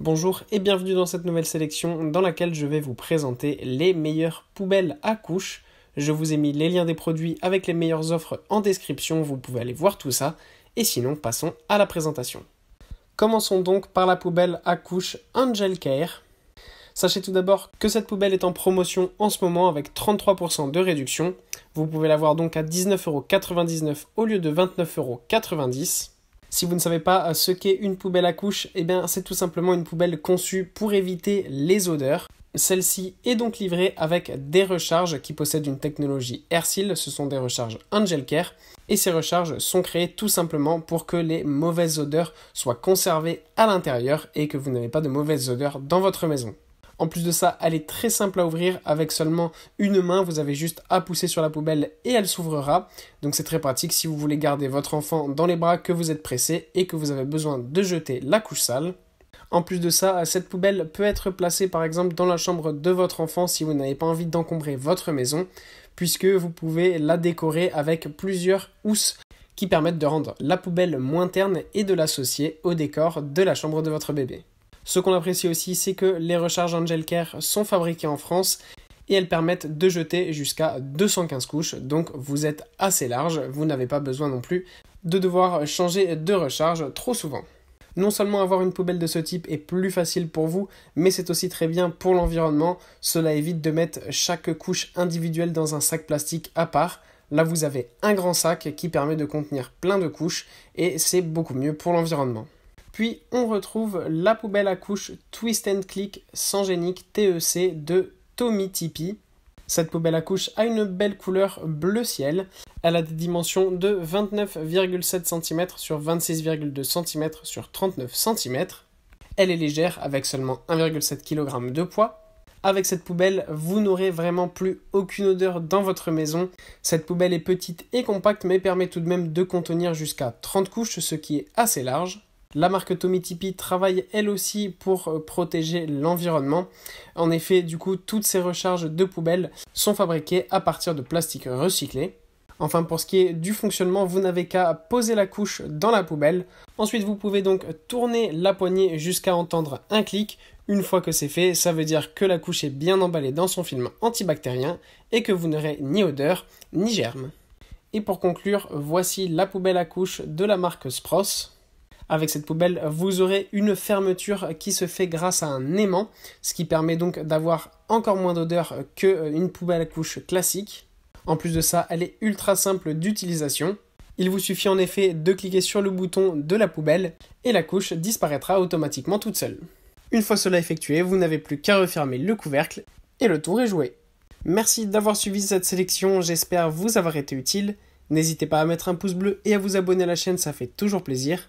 Bonjour et bienvenue dans cette nouvelle sélection dans laquelle je vais vous présenter les meilleures poubelles à couches. Je vous ai mis les liens des produits avec les meilleures offres en description, vous pouvez aller voir tout ça. Et sinon, passons à la présentation. Commençons donc par la poubelle à couches Angel Care. Sachez tout d'abord que cette poubelle est en promotion en ce moment avec 33% de réduction. Vous pouvez l'avoir donc à 19,99€ au lieu de 29,90€. Si vous ne savez pas euh, ce qu'est une poubelle à couche, eh bien c'est tout simplement une poubelle conçue pour éviter les odeurs. Celle-ci est donc livrée avec des recharges qui possèdent une technologie AirSeal, ce sont des recharges Care et ces recharges sont créées tout simplement pour que les mauvaises odeurs soient conservées à l'intérieur et que vous n'avez pas de mauvaises odeurs dans votre maison. En plus de ça, elle est très simple à ouvrir avec seulement une main. Vous avez juste à pousser sur la poubelle et elle s'ouvrera. Donc c'est très pratique si vous voulez garder votre enfant dans les bras, que vous êtes pressé et que vous avez besoin de jeter la couche sale. En plus de ça, cette poubelle peut être placée par exemple dans la chambre de votre enfant si vous n'avez pas envie d'encombrer votre maison, puisque vous pouvez la décorer avec plusieurs housses qui permettent de rendre la poubelle moins terne et de l'associer au décor de la chambre de votre bébé. Ce qu'on apprécie aussi, c'est que les recharges Care sont fabriquées en France et elles permettent de jeter jusqu'à 215 couches, donc vous êtes assez large, vous n'avez pas besoin non plus de devoir changer de recharge trop souvent. Non seulement avoir une poubelle de ce type est plus facile pour vous, mais c'est aussi très bien pour l'environnement, cela évite de mettre chaque couche individuelle dans un sac plastique à part, là vous avez un grand sac qui permet de contenir plein de couches et c'est beaucoup mieux pour l'environnement. Puis on retrouve La poubelle à couche Twist and Click sans génique TEC de Tommy Tipeee. Cette poubelle à couche a une belle couleur bleu ciel. Elle a des dimensions de 29,7 cm sur 26,2 cm sur 39 cm. Elle est légère avec seulement 1,7 kg de poids. Avec cette poubelle, vous n'aurez vraiment plus aucune odeur dans votre maison. Cette poubelle est petite et compacte mais permet tout de même de contenir jusqu'à 30 couches, ce qui est assez large. La marque Tipeee travaille elle aussi pour euh, protéger l'environnement. En effet, du coup, toutes ces recharges de poubelles sont fabriquées à partir de plastique recyclé. Enfin, pour ce qui est du fonctionnement, vous n'avez qu'à poser la couche dans la poubelle. Ensuite, vous pouvez donc tourner la poignée jusqu'à entendre un clic. Une fois que c'est fait, ça veut dire que la couche est bien emballée dans son film antibactérien et que vous n'aurez ni odeur ni germe. Et pour conclure, voici la poubelle à couche de la marque Spross. Avec cette poubelle, vous aurez une fermeture qui se fait grâce à un aimant, ce qui permet donc d'avoir encore moins d'odeur qu'une euh, poubelle à couche classique. En plus de ça, elle est ultra simple d'utilisation. Il vous suffit en effet de cliquer sur le bouton de la poubelle et la couche disparaîtra automatiquement toute seule. Une fois cela effectué, vous n'avez plus qu'à refermer le couvercle et le tour est joué. Merci d'avoir suivi cette sélection, j'espère vous avoir été utile. N'hésitez pas à mettre un pouce bleu et à vous abonner à la chaîne, ça fait toujours plaisir.